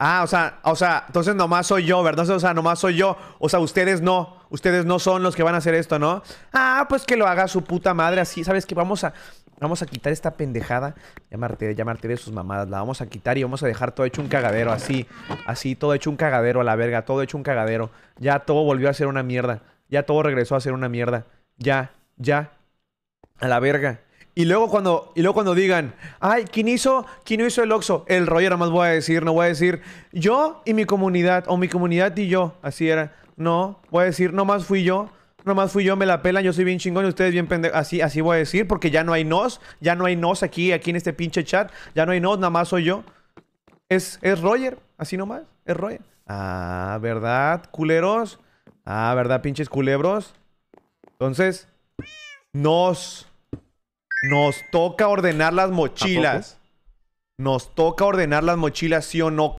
Ah, o sea, o sea, entonces nomás soy yo, ¿verdad? o sea, nomás soy yo. O sea, ustedes no. Ustedes no son los que van a hacer esto, ¿no? Ah, pues que lo haga su puta madre así. ¿Sabes qué? Vamos a, vamos a quitar esta pendejada. Llamarte, llamarte de sus mamadas. La vamos a quitar y vamos a dejar todo hecho un cagadero. Así, así, todo hecho un cagadero a la verga. Todo hecho un cagadero. Ya todo volvió a ser una mierda. Ya todo regresó a ser una mierda. Ya, ya. A la verga. Y luego cuando, y luego cuando digan, ay, ¿quién hizo, quién hizo el Oxxo? El Roger más voy a decir, no voy a decir yo y mi comunidad, o mi comunidad y yo. Así era. No, voy a decir, nomás fui yo, nomás fui yo, me la pelan, yo soy bien chingón y ustedes bien pendejos. Así, así voy a decir, porque ya no hay nos, ya no hay nos aquí, aquí en este pinche chat, ya no hay nos, nada más soy yo. Es, es Roger, así nomás, es Roger. Ah, ¿verdad, culeros? Ah, ¿verdad, pinches culebros? Entonces, nos nos toca ordenar las mochilas. Nos toca ordenar las mochilas, sí o no,